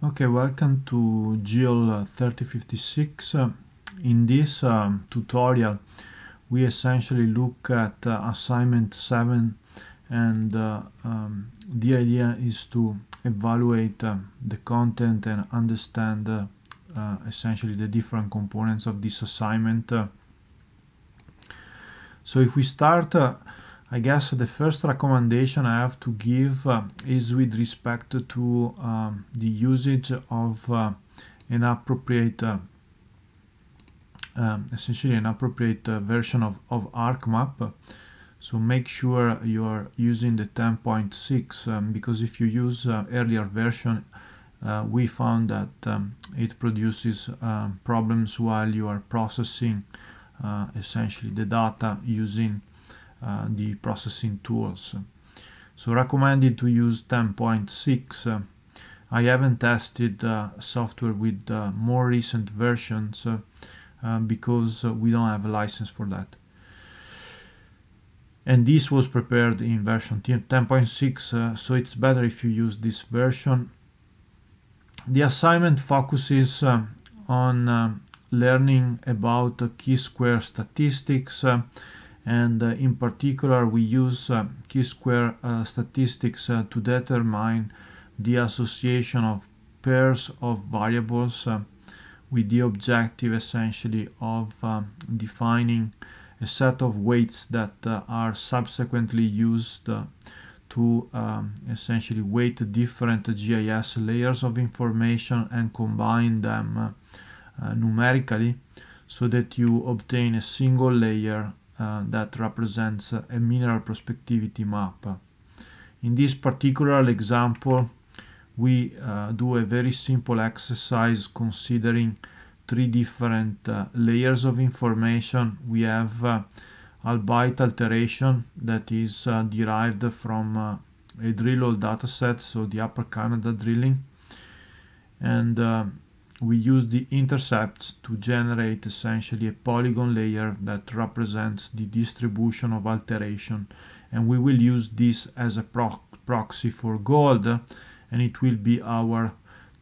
Okay, welcome to GEOL 3056. In this um, tutorial we essentially look at uh, assignment 7 and uh, um, the idea is to evaluate uh, the content and understand uh, uh, essentially the different components of this assignment. so if we start uh, I guess the first recommendation I have to give uh, is with respect to um, the usage of uh, an appropriate, uh, um, essentially an appropriate uh, version of, of ArcMap. So make sure you're using the 10.6 um, because if you use uh, earlier version, uh, we found that um, it produces um, problems while you are processing essentially the data using uh, the processing tools. So recommended to use 10.6. I haven't tested software with more recent versions uh, uh, because uh, we don't have a license for that and this was prepared in version 10.6 uh, so it's better if you use this version the assignment focuses uh, on uh, learning about key square statistics and uh, in particular we use chi-square uh, uh, statistics to determine the association of pairs of variables with the objective essentially of defining a set of weights that are subsequently used to um, essentially weight different GIS layers of information and combine them uh, uh, numerically so that you obtain a single layer uh, that represents a mineral prospectivity map. In this particular example, we uh, do a very simple exercise considering three different uh, layers of information. We have uh, albeit alteration that is uh, derived from uh, a drill hole dataset, so the Upper Canada drilling, and we use the intercepts to generate essentially a polygon layer that represents the distribution of alteration and we will use this as a proxy for gold and it will be our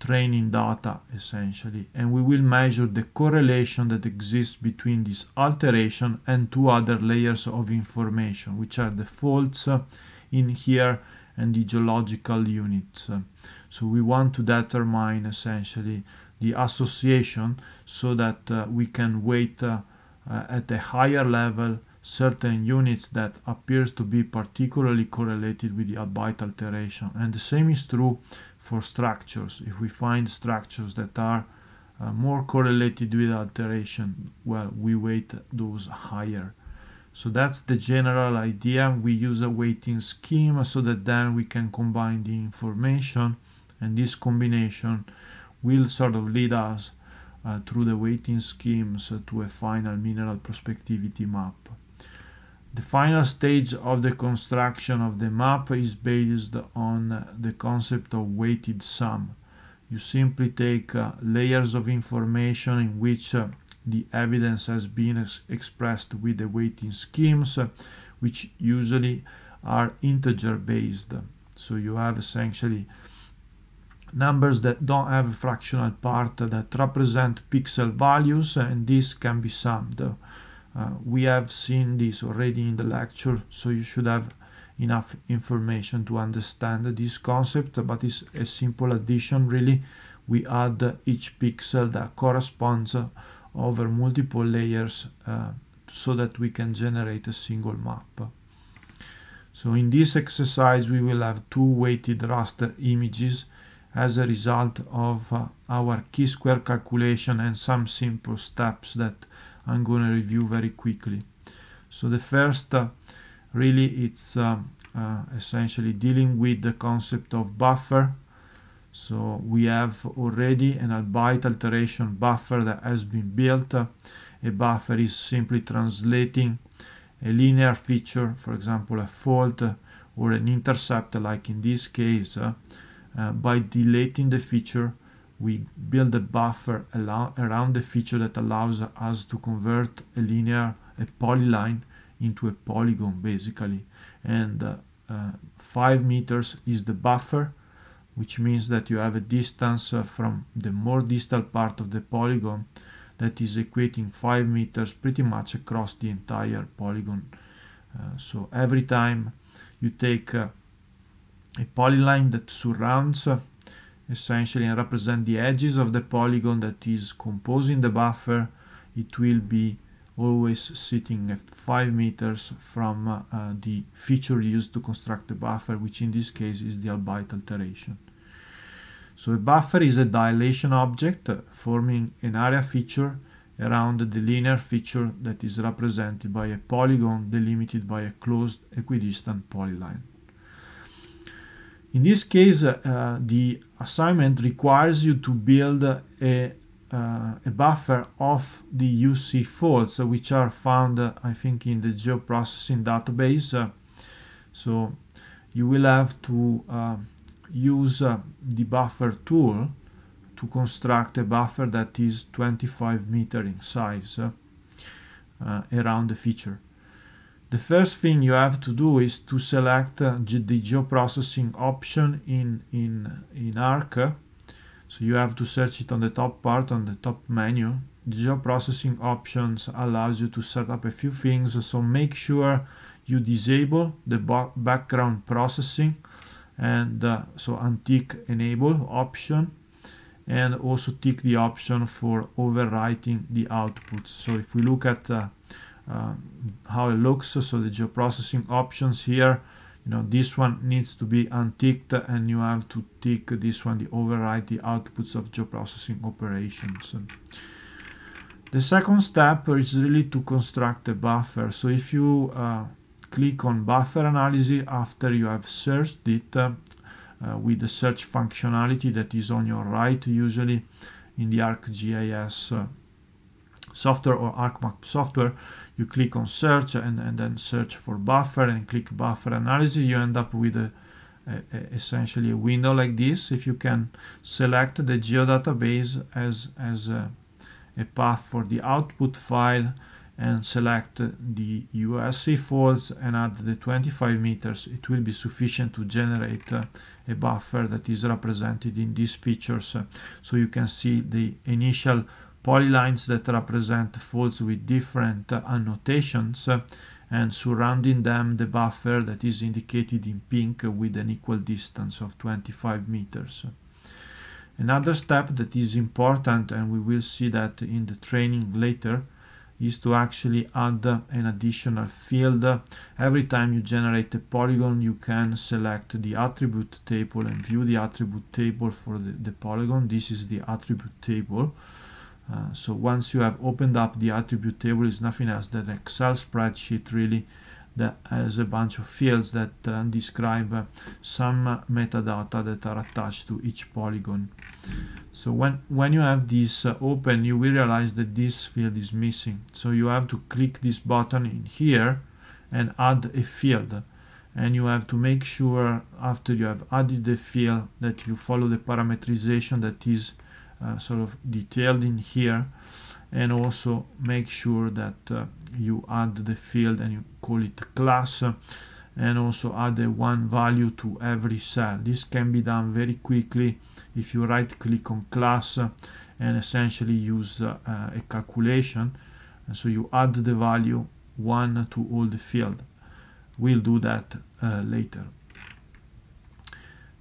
training data essentially and we will measure the correlation that exists between this alteration and two other layers of information which are the faults uh, in here and the geological units so we want to determine essentially the association so that uh, we can weight uh, uh, at a higher level certain units that appears to be particularly correlated with the abite alteration. And the same is true for structures. If we find structures that are uh, more correlated with alteration, well, we weight those higher. So that's the general idea. We use a weighting scheme so that then we can combine the information and this combination will sort of lead us uh, through the weighting schemes to a final mineral prospectivity map. The final stage of the construction of the map is based on the concept of weighted sum. You simply take uh, layers of information in which uh, the evidence has been ex expressed with the weighting schemes, uh, which usually are integer based. So you have essentially numbers that don't have a fractional part that represent pixel values and this can be summed. Uh, we have seen this already in the lecture so you should have enough information to understand this concept but it's a simple addition really we add each pixel that corresponds over multiple layers uh, so that we can generate a single map. So in this exercise we will have two weighted raster images as a result of uh, our chi-square calculation and some simple steps that I'm going to review very quickly. So the first, uh, really, it's uh, uh, essentially dealing with the concept of buffer. So we have already an byte alteration buffer that has been built. A buffer is simply translating a linear feature, for example, a fault or an intercept, like in this case, uh, uh, by deleting the feature we build a buffer around the feature that allows us to convert a linear a polyline into a polygon basically and uh, uh, 5 meters is the buffer which means that you have a distance uh, from the more distal part of the polygon that is equating 5 meters pretty much across the entire polygon uh, so every time you take uh, a polyline that surrounds essentially and represent the edges of the polygon that is composing the buffer it will be always sitting at 5 meters from uh, the feature used to construct the buffer which in this case is the albite alteration so a buffer is a dilation object uh, forming an area feature around the linear feature that is represented by a polygon delimited by a closed equidistant polyline in this case, uh, the assignment requires you to build a, uh, a buffer of the UC faults, which are found, uh, I think, in the geoprocessing database. Uh, so you will have to uh, use uh, the buffer tool to construct a buffer that is 25 meter in size around the feature. The first thing you have to do is to select uh, the geoprocessing option in, in, in ARC. So you have to search it on the top part, on the top menu. The geoprocessing options allows you to set up a few things, so make sure you disable the background processing and uh, so untick enable option and also tick the option for overwriting the output. So if we look at uh, um, how it looks so the geoprocessing options here you know this one needs to be unticked and you have to tick this one the override the outputs of geoprocessing operations the second step is really to construct a buffer so if you uh, click on buffer analysis after you have searched it uh, with the search functionality that is on your right usually in the ArcGIS uh, software or ArcMap software, you click on search and, and then search for buffer and click buffer analysis, you end up with a, a, a essentially a window like this. If you can select the geodatabase as, as a, a path for the output file and select the USC folds and add the 25 meters, it will be sufficient to generate uh, a buffer that is represented in these features. So you can see the initial polylines that represent folds with different uh, annotations uh, and surrounding them the buffer that is indicated in pink with an equal distance of 25 meters. Another step that is important and we will see that in the training later is to actually add an additional field. Every time you generate a polygon you can select the attribute table and view the attribute table for the, the polygon. This is the attribute table uh, so once you have opened up the attribute table, it's nothing else than an Excel spreadsheet really that has a bunch of fields that uh, describe uh, some metadata that are attached to each polygon. So when, when you have this uh, open, you will realize that this field is missing. So you have to click this button in here and add a field and you have to make sure after you have added the field that you follow the parameterization that is uh, sort of detailed in here and also make sure that uh, you add the field and you call it class uh, and also add a one value to every cell this can be done very quickly if you right click on class uh, and essentially use uh, uh, a calculation and so you add the value one to all the field we'll do that later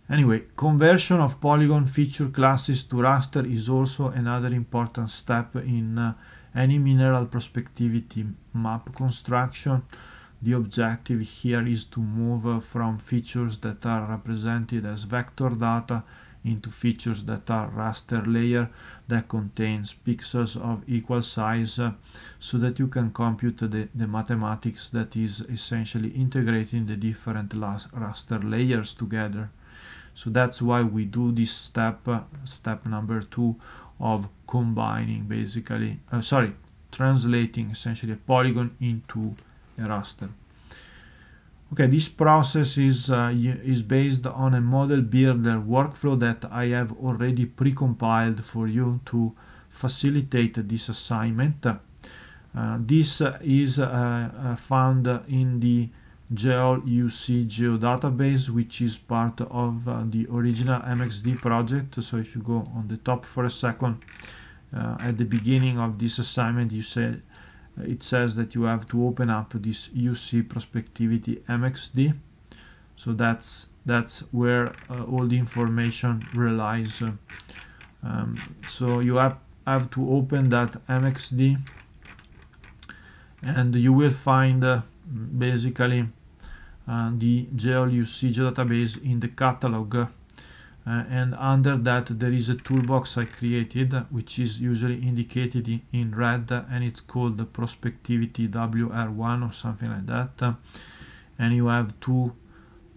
Anyway, conversion of polygon feature classes to raster is also another important step in uh, any mineral prospectivity map construction. The objective here is to move uh, from features that are represented as vector data into features that are raster layer that contains pixels of equal size uh, so that you can compute the, the mathematics that is essentially integrating the different raster layers together so that's why we do this step step number two of combining basically uh, sorry translating essentially a polygon into a raster okay this process is uh, is based on a model builder workflow that i have already pre-compiled for you to facilitate this assignment uh, this is uh, uh, found in the GeoUCGeoDatabase, Geo database, which is part of uh, the original MXD project. So if you go on the top for a second, uh, at the beginning of this assignment, you say uh, it says that you have to open up this UC Prospectivity MXD. So that's that's where uh, all the information relies. Uh, um, so you have, have to open that MXD and you will find uh, basically uh, the GeoLUCG database in the catalog uh, and under that there is a toolbox I created which is usually indicated in, in red and it's called the prospectivity WR1 or something like that and you have two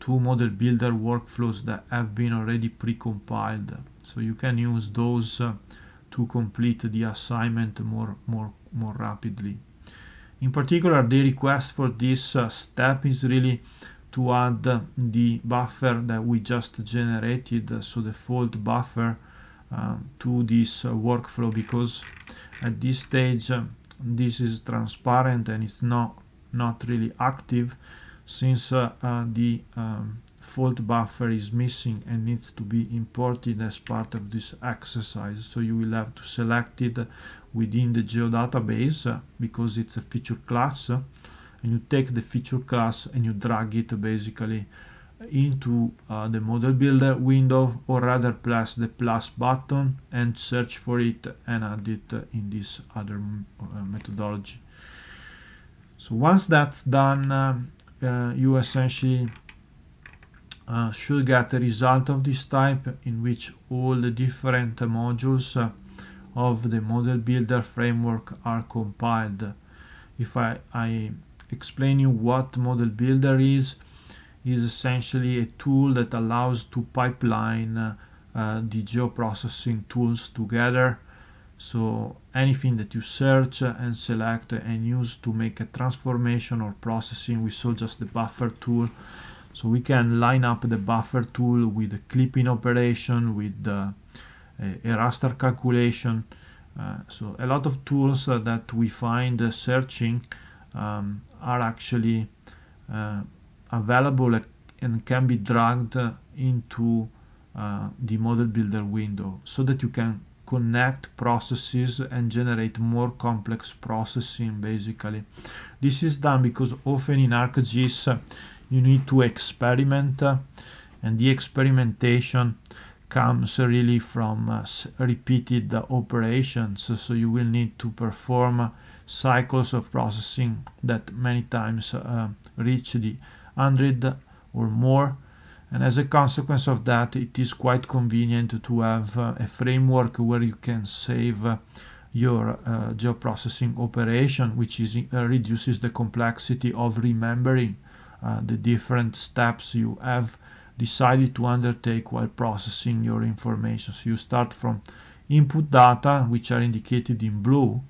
two model builder workflows that have been already pre-compiled so you can use those uh, to complete the assignment more more more rapidly in particular, the request for this uh, step is really to add the buffer that we just generated, uh, so the fault buffer, uh, to this uh, workflow because at this stage um, this is transparent and it's not, not really active since the um, fault buffer is missing and needs to be imported as part of this exercise. So you will have to select it within the geodatabase uh, because it's a feature class. Uh, and you take the feature class and you drag it basically into uh, the model builder window or rather plus the plus button and search for it and add it in this other mm, uh, methodology. So once that's done, um, uh, you essentially uh, should get a result of this type in which all the different modules uh, of the model builder framework are compiled. If I, I explain you what model builder is, is essentially a tool that allows to pipeline uh, uh, the geoprocessing tools together. So anything that you search and select and use to make a transformation or processing, we saw just the buffer tool, so we can line up the buffer tool with the clipping operation, with the a uh, raster calculation. Uh, so a lot of tools uh, that we find uh, searching um, are actually uh, available and can be dragged uh, into the model builder window so that you can connect processes and generate more complex processing basically. This is done because often in ArcGIS you need to experiment and the experimentation comes really from uh, repeated operations so you will need to perform cycles of processing that many times uh, reach the 100 or more and as a consequence of that it is quite convenient to have uh, a framework where you can save your uh, geoprocessing operation, which is, uh, reduces the complexity of remembering uh, the different steps you have decided to undertake while processing your information. So you start from input data, which are indicated in blue,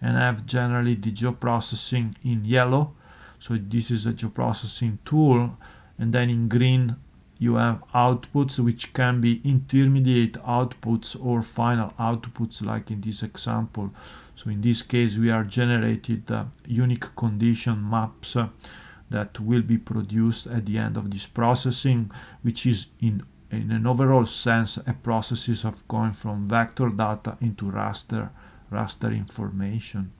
and have generally the geoprocessing in yellow. So this is a geoprocessing tool. And then in green, you have outputs, which can be intermediate outputs or final outputs, like in this example. So in this case, we are generated uh, unique condition maps uh, that will be produced at the end of this processing, which is in in an overall sense a process of going from vector data into raster raster information.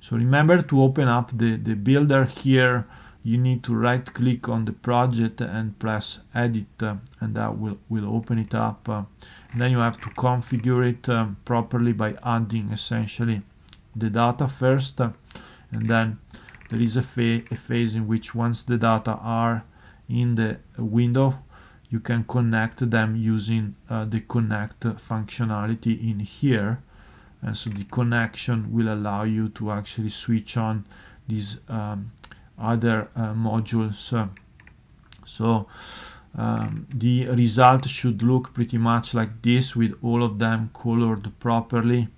So remember to open up the, the builder here you need to right click on the project and press edit uh, and that will, will open it up. Uh, then you have to configure it um, properly by adding essentially the data first uh, and then there is a, fa a phase in which once the data are in the window you can connect them using uh, the connect functionality in here and so the connection will allow you to actually switch on these um, other uh, modules so um, the result should look pretty much like this with all of them colored properly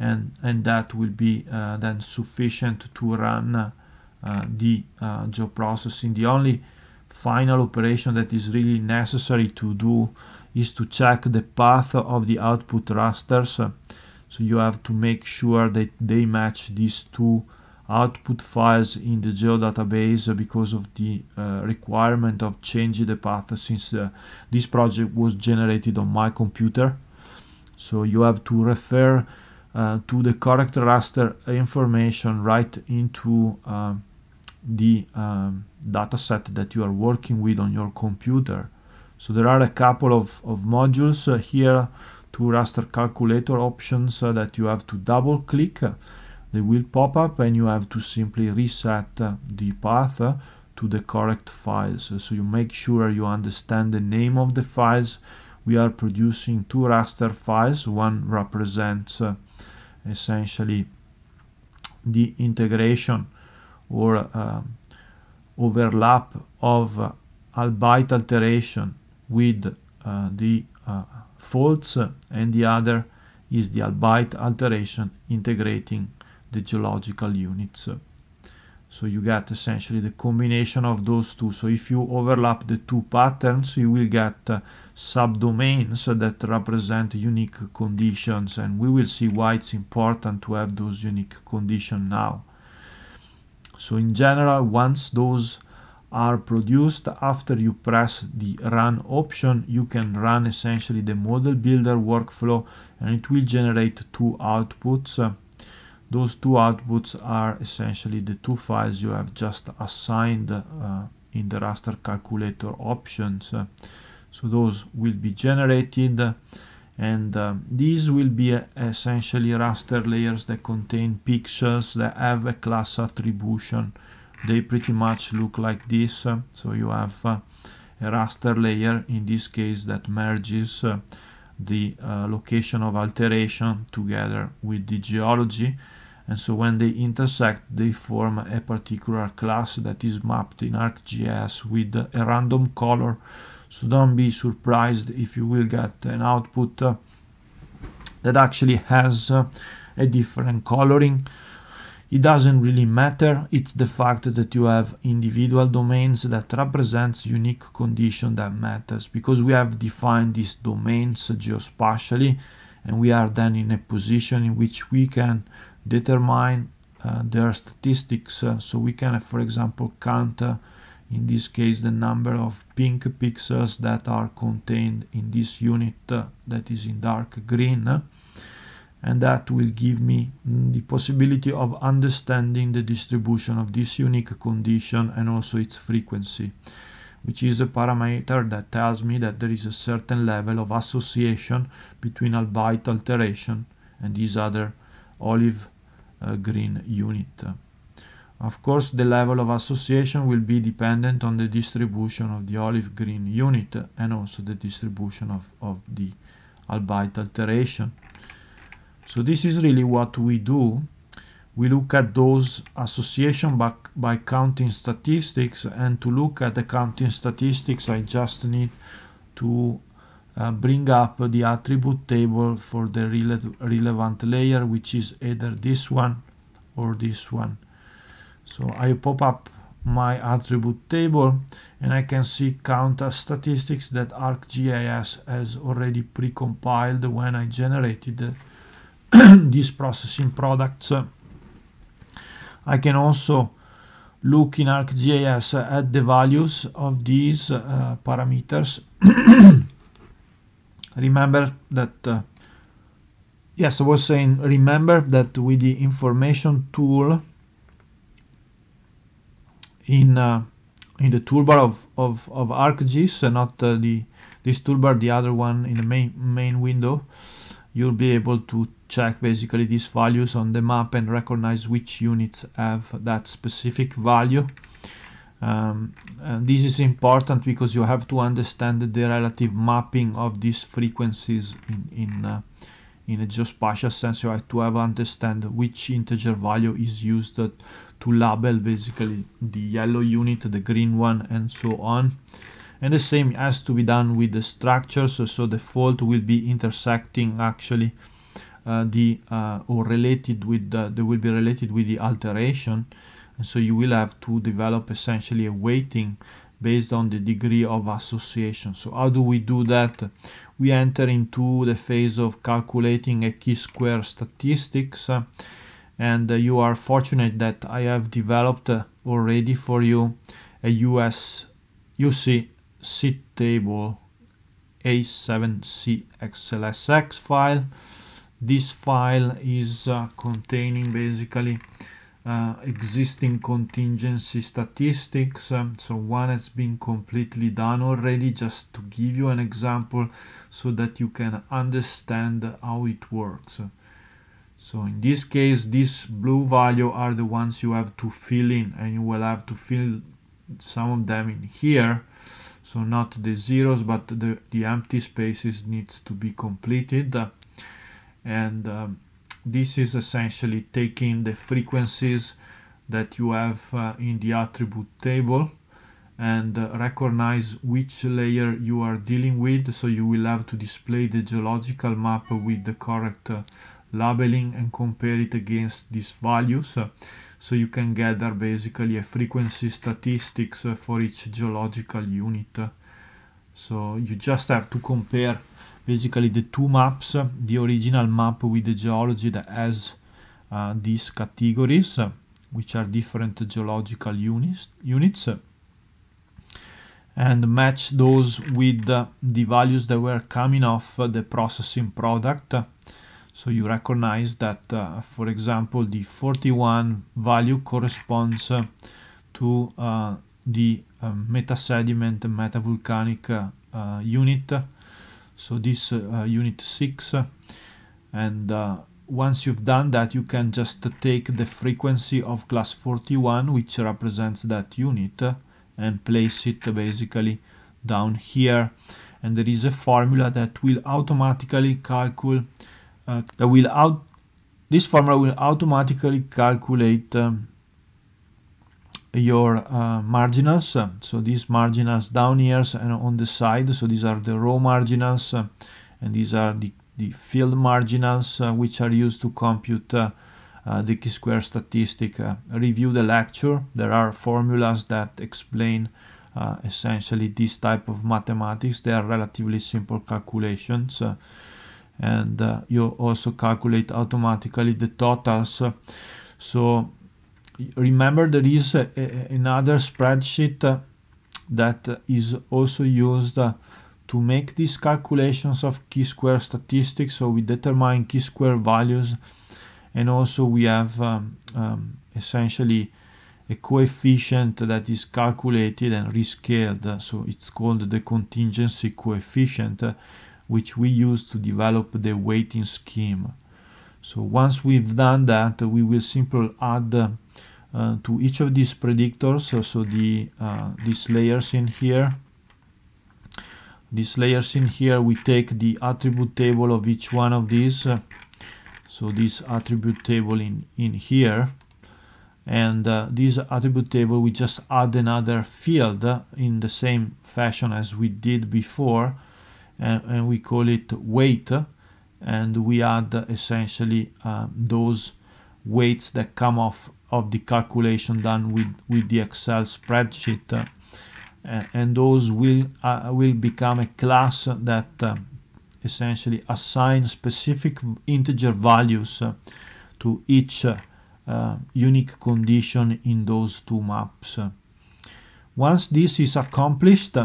and, and that will be uh, then sufficient to run uh, the geoprocessing. Uh, the only final operation that is really necessary to do is to check the path of the output rasters. So you have to make sure that they match these two output files in the geodatabase because of the uh, requirement of changing the path since uh, this project was generated on my computer. So you have to refer uh, to the correct raster information right into uh, the um, dataset that you are working with on your computer. So there are a couple of, of modules uh, here, two raster calculator options uh, that you have to double click. They will pop up and you have to simply reset uh, the path to the correct files. So you make sure you understand the name of the files. We are producing two raster files. One represents essentially the integration or um, overlap of uh, albite alteration with uh, the uh, faults and the other is the albite alteration integrating the geological units. So you get essentially the combination of those two. So if you overlap the two patterns, you will get uh, subdomains that represent unique conditions. And we will see why it's important to have those unique conditions now. So in general, once those are produced, after you press the run option, you can run essentially the model builder workflow and it will generate two outputs. Uh, those two outputs are essentially the two files you have just assigned uh, in the raster calculator options. So those will be generated and um, these will be uh, essentially raster layers that contain pixels that have a class attribution. They pretty much look like this. So you have uh, a raster layer in this case that merges uh, the uh, location of alteration together with the geology and so when they intersect they form a particular class that is mapped in ArcGIS with a random color so don't be surprised if you will get an output uh, that actually has uh, a different coloring it doesn't really matter it's the fact that you have individual domains that represents unique condition that matters because we have defined these domains geospatially and we are then in a position in which we can determine uh, their statistics uh, so we can for example count uh, in this case the number of pink pixels that are contained in this unit that is in dark green and that will give me the possibility of understanding the distribution of this unique condition and also its frequency which is a parameter that tells me that there is a certain level of association between albite alteration and these other olive green unit. Of course, the level of association will be dependent on the distribution of the olive green unit and also the distribution of, of the albite alteration. So this is really what we do. We look at those association by, by counting statistics and to look at the counting statistics I just need to uh, bring up the attribute table for the rele relevant layer which is either this one or this one so I pop up my attribute table and I can see count statistics that ArcGIS has already pre-compiled when I generated this these processing products. I can also look in ArcGIS at the values of these uh, parameters remember that uh, yes I was saying remember that with the information tool in uh, in the toolbar of of, of ArcGIS and not uh, the this toolbar the other one in the main main window you'll be able to check basically these values on the map and recognize which units have that specific value um, this is important because you have to understand the relative mapping of these frequencies in, in, uh, in a geospatial sense. You have to have understand which integer value is used to label basically the yellow unit, the green one, and so on. And the same has to be done with the structures, so, so the fault will be intersecting actually uh, the uh, or related with the, they will be related with the alteration and so you will have to develop essentially a weighting based on the degree of association so how do we do that we enter into the phase of calculating a key-square statistics and you are fortunate that I have developed already for you a US UC sit table A7CXLSX file. This file is uh, containing basically uh, existing contingency statistics. Um, so one has been completely done already, just to give you an example so that you can understand how it works. So in this case, these blue value are the ones you have to fill in and you will have to fill some of them in here. So not the zeros, but the, the empty spaces needs to be completed. And um, this is essentially taking the frequencies that you have uh, in the attribute table and uh, recognize which layer you are dealing with so you will have to display the geological map with the correct uh, labeling and compare it against these values uh, so you can gather basically a frequency statistics uh, for each geological unit so you just have to compare basically the two maps the original map with the geology that has uh, these categories which are different geological units units and match those with the values that were coming off the processing product so you recognize that uh, for example the 41 value corresponds to uh, the um, meta sediment meta volcanic uh, uh, unit so this uh, unit 6 and uh, once you've done that you can just take the frequency of class 41 which represents that unit and place it basically down here and there is a formula that will automatically calculate uh, that will out this formula will automatically calculate um, your uh, marginals so these marginals down here and on the side so these are the row marginals uh, and these are the, the field marginals uh, which are used to compute uh, the k-square statistic review the lecture there are formulas that explain essentially this type of mathematics they are relatively simple calculations and uh, you also calculate automatically the totals so remember there is a, a, another spreadsheet uh, that is also used uh, to make these calculations of chi-square statistics so we determine chi-square values and also we have um, um, essentially a coefficient that is calculated and rescaled so it's called the contingency coefficient uh, which we use to develop the weighting scheme so once we've done that we will simply add uh, to each of these predictors, so, so the uh, these layers in here, these layers in here we take the attribute table of each one of these uh, so this attribute table in in here and uh, this attribute table we just add another field uh, in the same fashion as we did before and, and we call it weight and we add essentially um, those weights that come off of the calculation done with with the Excel spreadsheet uh, and those will uh, will become a class that uh, essentially assigns specific integer values uh, to each uh, uh, unique condition in those two maps. Once this is accomplished,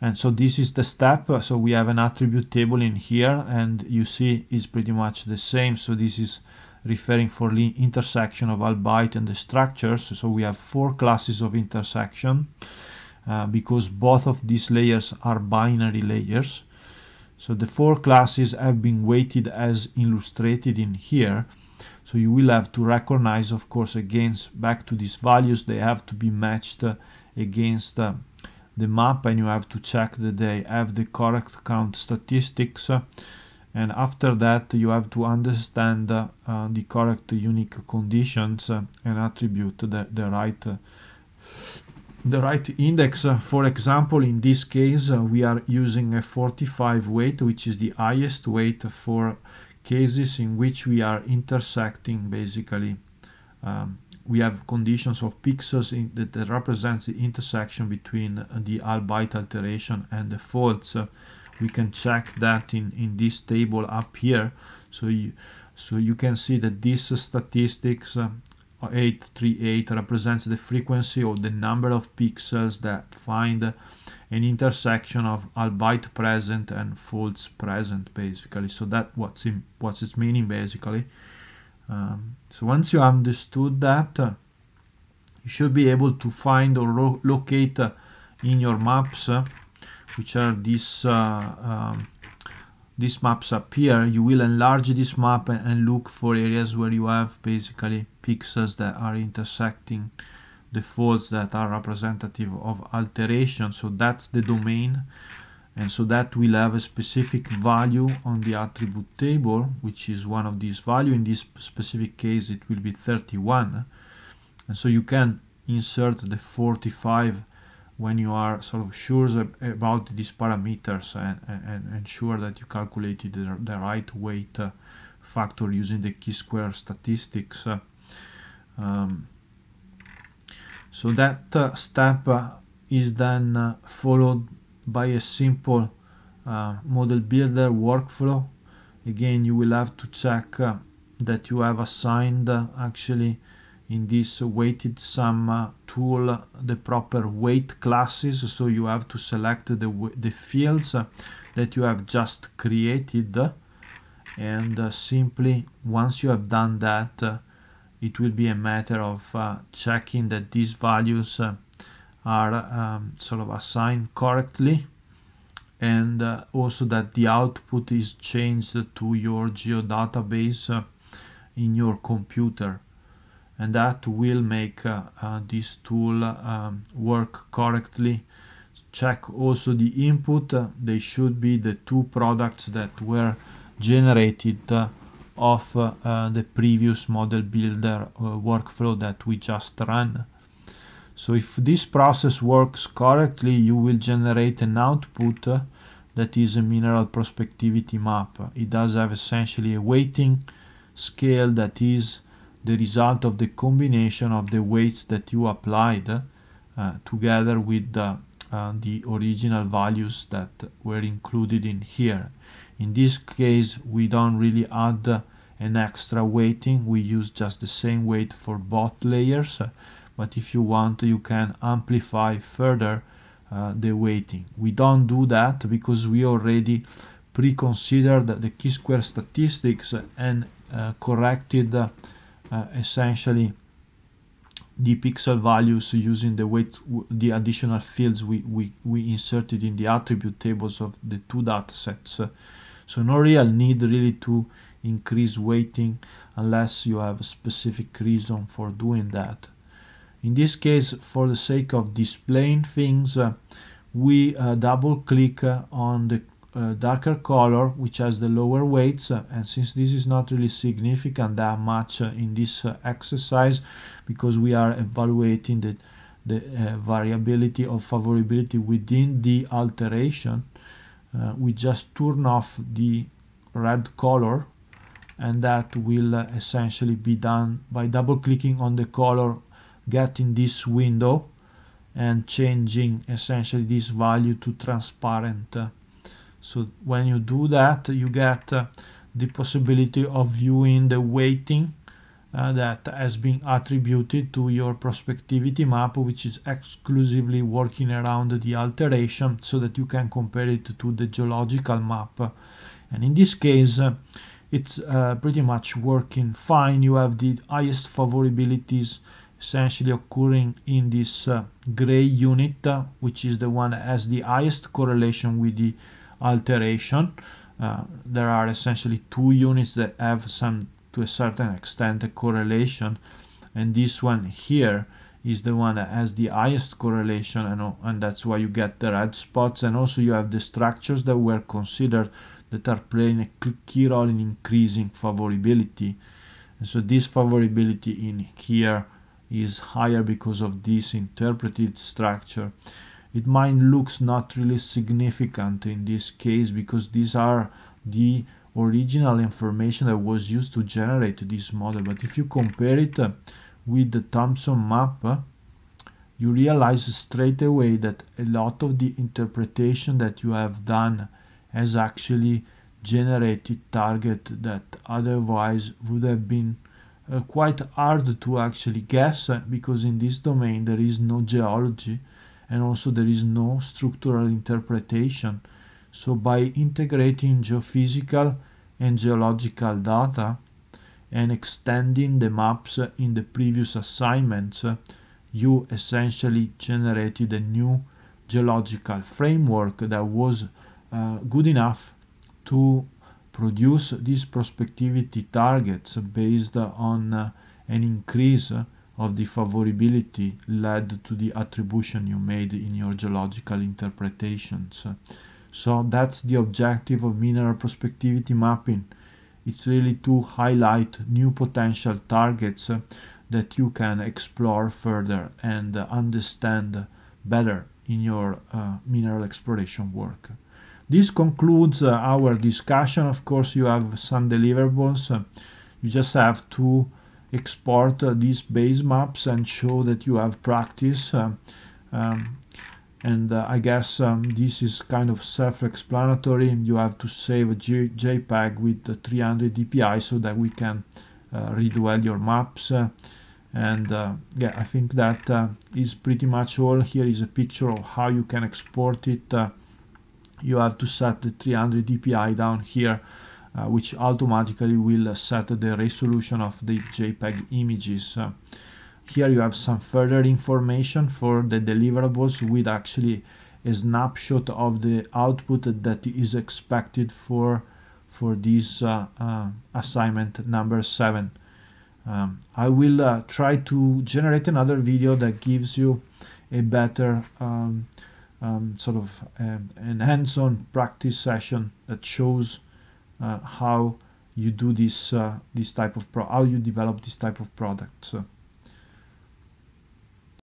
and so this is the step, so we have an attribute table in here and you see is pretty much the same, so this is referring for the intersection of albite and the structures. So we have four classes of intersection uh, because both of these layers are binary layers. So the four classes have been weighted as illustrated in here. So you will have to recognize, of course, against back to these values, they have to be matched uh, against uh, the map and you have to check that they have the correct count statistics and after that you have to understand uh, uh, the correct unique conditions uh, and attribute the, the right uh, the right index uh, for example in this case uh, we are using a 45 weight which is the highest weight for cases in which we are intersecting basically um, we have conditions of pixels that, that represents the intersection between the albite alteration and the faults we can check that in in this table up here so you so you can see that this statistics 838 uh, represents the frequency or the number of pixels that find an intersection of albeit present and false present basically so that what's in what's its meaning basically um, so once you understood that uh, you should be able to find or locate uh, in your maps uh, which are these uh, um, these maps up here you will enlarge this map and look for areas where you have basically pixels that are intersecting the folds that are representative of alteration so that's the domain and so that will have a specific value on the attribute table which is one of these value in this specific case it will be 31 and so you can insert the 45 when you are sort of sure about these parameters and, and, and sure that you calculated the, the right weight uh, factor using the key square statistics. Uh, um, so that uh, step is then followed by a simple model builder workflow. Again, you will have to check that you have assigned actually in this weighted sum uh, tool the proper weight classes so you have to select the, the fields uh, that you have just created and uh, simply once you have done that it will be a matter of uh, checking that these values uh, are um, sort of assigned correctly and uh, also that the output is changed to your geodatabase in your computer and that will make uh, uh, this tool um, work correctly check also the input uh, they should be the two products that were generated of the previous model builder workflow that we just ran so if this process works correctly you will generate an output that is a mineral prospectivity map it does have essentially a weighting scale that is the result of the combination of the weights that you applied uh, together with the, uh, uh, the original values that were included in here. In this case, we don't really add an extra weighting, we use just the same weight for both layers, but if you want, you can amplify further uh, the weighting. We don't do that because we already pre-considered the chi-square statistics and uh, corrected uh, essentially the pixel values using the weight the additional fields we, we, we inserted in the attribute tables of the two datasets. So no real need really to increase weighting unless you have a specific reason for doing that. In this case, for the sake of displaying things, uh, we uh, double click uh, on the uh, darker color which has the lower weights uh, and since this is not really significant that much uh, in this exercise because we are evaluating the, the variability of favorability within the alteration we just turn off the red color and that will essentially be done by double clicking on the color getting this window and changing essentially this value to transparent so when you do that, you get uh, the possibility of viewing the weighting uh, that has been attributed to your prospectivity map, which is exclusively working around the alteration so that you can compare it to the geological map. And in this case, uh, it's uh, pretty much working fine. You have the highest favorabilities essentially occurring in this uh, gray unit, uh, which is the one that has the highest correlation with the alteration. Uh, there are essentially two units that have some, to a certain extent, a correlation. And this one here is the one that has the highest correlation and, and that's why you get the red spots. And also you have the structures that were considered that are playing a key role in increasing favorability. And so this favorability in here is higher because of this interpreted structure it might look not really significant in this case because these are the original information that was used to generate this model but if you compare it uh, with the Thompson map uh, you realize straight away that a lot of the interpretation that you have done has actually generated target that otherwise would have been uh, quite hard to actually guess uh, because in this domain there is no geology and also there is no structural interpretation. So by integrating geophysical and geological data and extending the maps in the previous assignments, you essentially generated a new geological framework that was uh, good enough to produce these prospectivity targets based on uh, an increase of the favorability led to the attribution you made in your geological interpretations. So that's the objective of mineral prospectivity mapping. It's really to highlight new potential targets that you can explore further and understand better in your uh, mineral exploration work. This concludes uh, our discussion. Of course, you have some deliverables. You just have to export uh, these base maps and show that you have practice uh, um, and uh, I guess um, this is kind of self-explanatory you have to save a JPEG with 300 dpi so that we can uh, read well your maps and uh, yeah I think that uh, is pretty much all here is a picture of how you can export it uh, you have to set the 300 dpi down here uh, which automatically will set the resolution of the JPEG images. Uh, here you have some further information for the deliverables with actually a snapshot of the output that is expected for for this uh, uh, assignment number seven. Um, I will uh, try to generate another video that gives you a better um, um, sort of um, an hands-on practice session that shows uh, how you do this uh, this type of pro how you develop this type of product. So,